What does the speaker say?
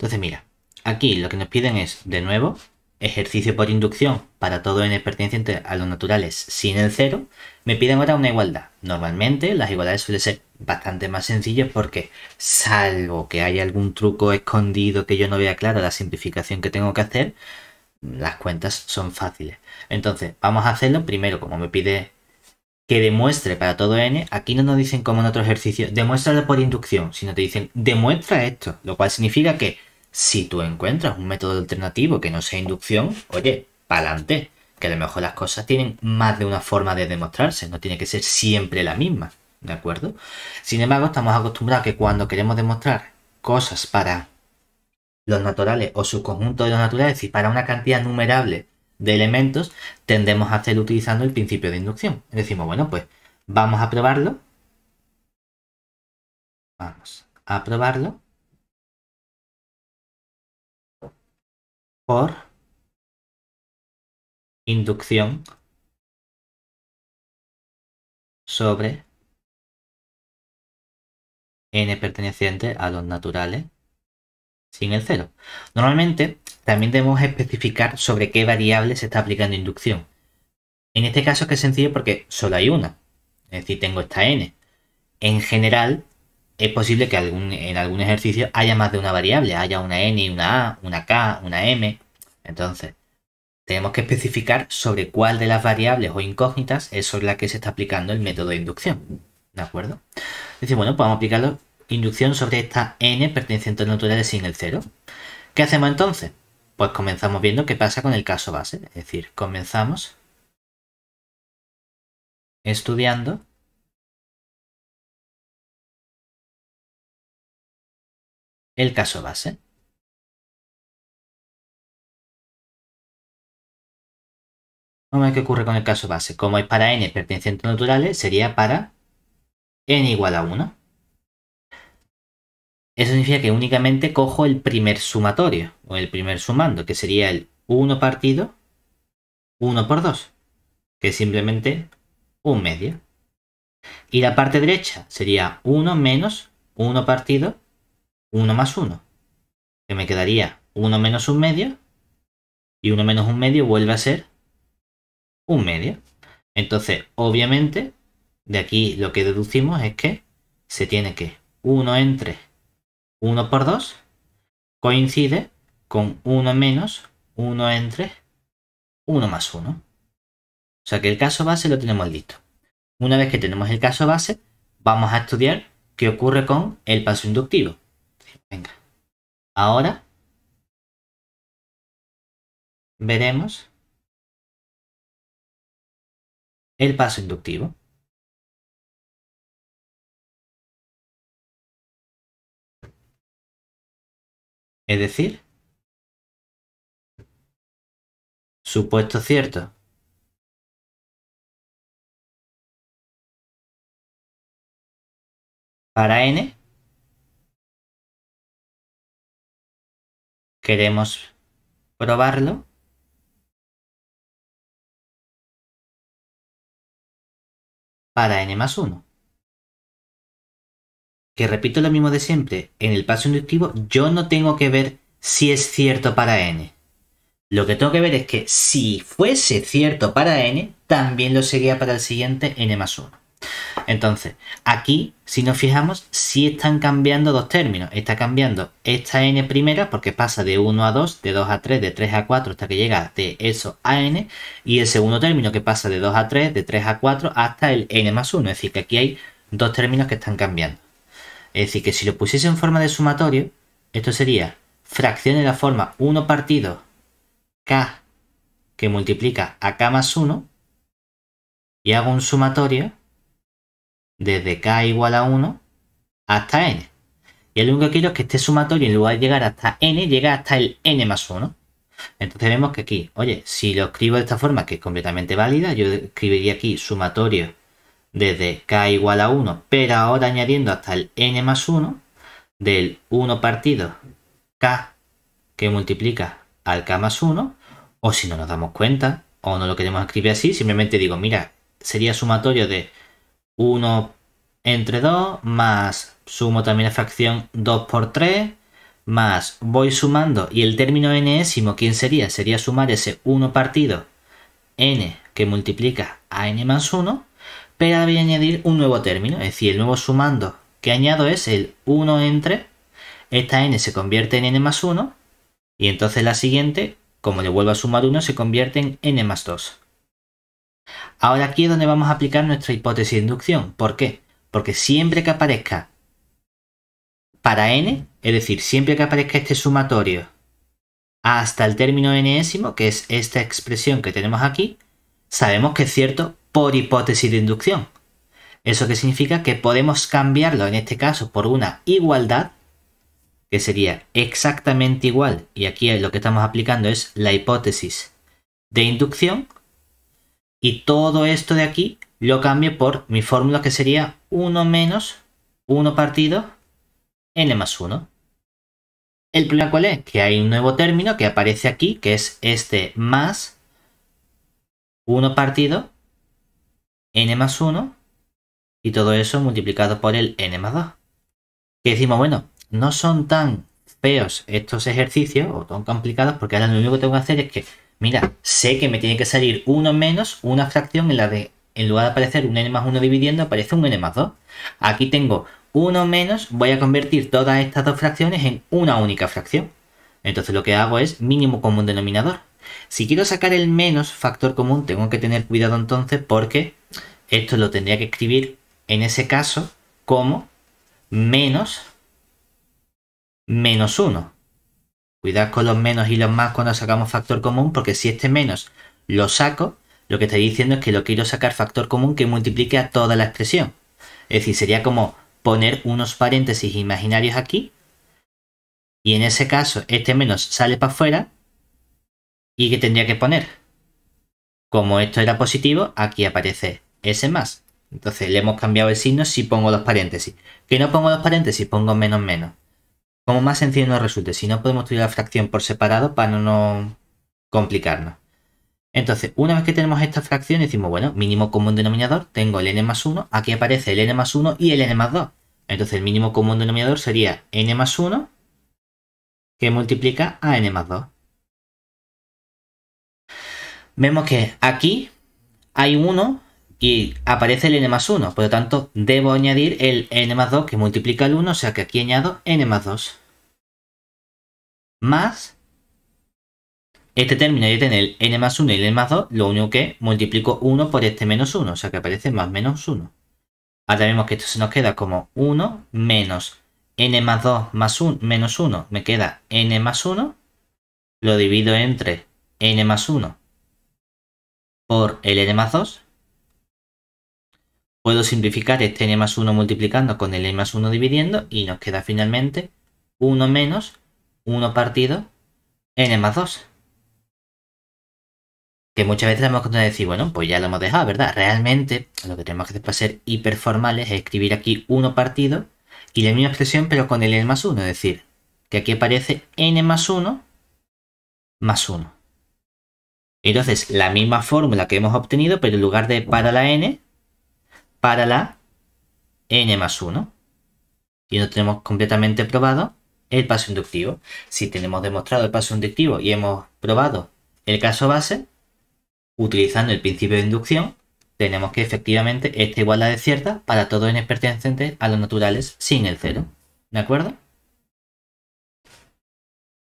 Entonces, mira, aquí lo que nos piden es, de nuevo, ejercicio por inducción para todo n perteneciente a los naturales sin el cero, me piden ahora una igualdad. Normalmente las igualdades suelen ser bastante más sencillas porque, salvo que haya algún truco escondido que yo no vea claro la simplificación que tengo que hacer, las cuentas son fáciles. Entonces, vamos a hacerlo primero, como me pide que demuestre para todo n, aquí no nos dicen como en otro ejercicio, demuéstralo por inducción, sino te dicen, demuestra esto, lo cual significa que si tú encuentras un método alternativo que no sea inducción, oye, pa'lante, que a lo mejor las cosas tienen más de una forma de demostrarse, no tiene que ser siempre la misma, ¿de acuerdo? Sin embargo, estamos acostumbrados a que cuando queremos demostrar cosas para los naturales o su de los naturales es decir, para una cantidad numerable de elementos, tendemos a hacer utilizando el principio de inducción. Decimos, bueno, pues vamos a probarlo. Vamos a probarlo. por inducción sobre n perteneciente a los naturales sin el cero. Normalmente también debemos especificar sobre qué variable se está aplicando inducción. En este caso es que es sencillo porque solo hay una, es decir, tengo esta n. En general, es posible que en algún ejercicio haya más de una variable, haya una n, una a, una k, una m. Entonces, tenemos que especificar sobre cuál de las variables o incógnitas es sobre la que se está aplicando el método de inducción. ¿De acuerdo? Dice, bueno, podemos pues aplicarlo inducción sobre esta n perteneciente a naturales sin el cero. ¿Qué hacemos entonces? Pues comenzamos viendo qué pasa con el caso base. Es decir, comenzamos estudiando el caso base Vamos a ver qué ocurre con el caso base. Como es para n pertenecientes naturales, sería para n igual a 1. Eso significa que únicamente cojo el primer sumatorio, o el primer sumando, que sería el 1 partido 1 por 2, que es simplemente un medio. Y la parte derecha sería 1 menos 1 partido 1 más 1, que me quedaría 1 menos un medio, y 1 menos un medio vuelve a ser un medio. Entonces, obviamente, de aquí lo que deducimos es que se tiene que 1 entre 1 por 2 coincide con 1 menos 1 entre 1 más 1. O sea que el caso base lo tenemos listo. Una vez que tenemos el caso base, vamos a estudiar qué ocurre con el paso inductivo. Venga. Ahora veremos el paso inductivo. Es decir, supuesto cierto. Para n queremos probarlo. Para n más 1. Que repito lo mismo de siempre, en el paso inductivo yo no tengo que ver si es cierto para n. Lo que tengo que ver es que si fuese cierto para n, también lo sería para el siguiente n más 1. Entonces, aquí, si nos fijamos, sí están cambiando dos términos. Está cambiando esta n primera porque pasa de 1 a 2, de 2 a 3, de 3 a 4 hasta que llega de eso a n. Y el segundo término que pasa de 2 a 3, de 3 a 4 hasta el n más 1. Es decir, que aquí hay dos términos que están cambiando. Es decir, que si lo pusiese en forma de sumatorio, esto sería fracción de la forma 1 partido k que multiplica a k más 1 y hago un sumatorio desde k igual a 1 hasta n. Y el único que quiero es que este sumatorio, en lugar de llegar hasta n, llegue hasta el n más 1. Entonces vemos que aquí, oye, si lo escribo de esta forma, que es completamente válida, yo escribiría aquí sumatorio desde k igual a 1, pero ahora añadiendo hasta el n más 1, del 1 partido k que multiplica al k más 1, o si no nos damos cuenta, o no lo queremos escribir así, simplemente digo, mira, sería sumatorio de 1 entre 2 más sumo también la fracción 2 por 3 más voy sumando y el término enésimo, ¿quién sería? Sería sumar ese 1 partido n que multiplica a n más 1 pero voy a añadir un nuevo término, es decir, el nuevo sumando que añado es el 1 entre esta n se convierte en n más 1 y entonces la siguiente, como le vuelvo a sumar 1, se convierte en n más 2. Ahora aquí es donde vamos a aplicar nuestra hipótesis de inducción. ¿Por qué? Porque siempre que aparezca para n, es decir, siempre que aparezca este sumatorio hasta el término nésimo, que es esta expresión que tenemos aquí, sabemos que es cierto por hipótesis de inducción. Eso que significa que podemos cambiarlo en este caso por una igualdad, que sería exactamente igual, y aquí lo que estamos aplicando es la hipótesis de inducción, y todo esto de aquí lo cambio por mi fórmula que sería 1 menos 1 partido n más 1. El problema cuál es? Que hay un nuevo término que aparece aquí, que es este más 1 partido n más 1 y todo eso multiplicado por el n más 2. Que decimos, bueno, no son tan feos estos ejercicios o tan complicados porque ahora lo único que tengo que hacer es que mira, sé que me tiene que salir 1 menos una fracción en la de, en lugar de aparecer un n más 1 dividiendo, aparece un n más 2. Aquí tengo 1 menos, voy a convertir todas estas dos fracciones en una única fracción. Entonces lo que hago es mínimo común denominador. Si quiero sacar el menos factor común, tengo que tener cuidado entonces porque esto lo tendría que escribir en ese caso como menos menos 1. Cuidad con los menos y los más cuando sacamos factor común, porque si este menos lo saco, lo que estoy diciendo es que lo quiero sacar factor común que multiplique a toda la expresión. Es decir, sería como poner unos paréntesis imaginarios aquí, y en ese caso este menos sale para afuera, y ¿qué tendría que poner. Como esto era positivo, aquí aparece ese más. Entonces le hemos cambiado el signo si pongo los paréntesis. ¿Qué no pongo los paréntesis, pongo menos menos como más sencillo nos resulte. Si no, podemos estudiar la fracción por separado para no complicarnos. Entonces, una vez que tenemos esta fracción, decimos, bueno, mínimo común denominador, tengo el n más 1, aquí aparece el n más 1 y el n más 2. Entonces, el mínimo común denominador sería n más 1 que multiplica a n más 2. Vemos que aquí hay 1 y aparece el n más 1, por lo tanto debo añadir el n más 2 que multiplica el 1, o sea que aquí añado n más 2 más este término y tener el n más 1 y el n más 2, lo único que multiplico 1 por este menos 1, o sea que aparece más menos 1. Ahora vemos que esto se nos queda como 1 menos n más 2 más 1 menos 1, me queda n más 1, lo divido entre n más 1 por el n más 2 Puedo simplificar este n más 1 multiplicando con el n más 1 dividiendo y nos queda finalmente 1 menos 1 partido n más 2. Que muchas veces tenemos que decir, bueno, pues ya lo hemos dejado, ¿verdad? Realmente lo que tenemos que hacer para ser hiperformales es escribir aquí 1 partido y la misma expresión pero con el n más 1, es decir, que aquí aparece n más 1 más 1. Entonces, la misma fórmula que hemos obtenido, pero en lugar de para la n, para la n más 1. Y no tenemos completamente probado el paso inductivo. Si tenemos demostrado el paso inductivo y hemos probado el caso base, utilizando el principio de inducción, tenemos que efectivamente esta igualdad es cierta para todos n pertenecientes a los naturales sin el cero. ¿De acuerdo?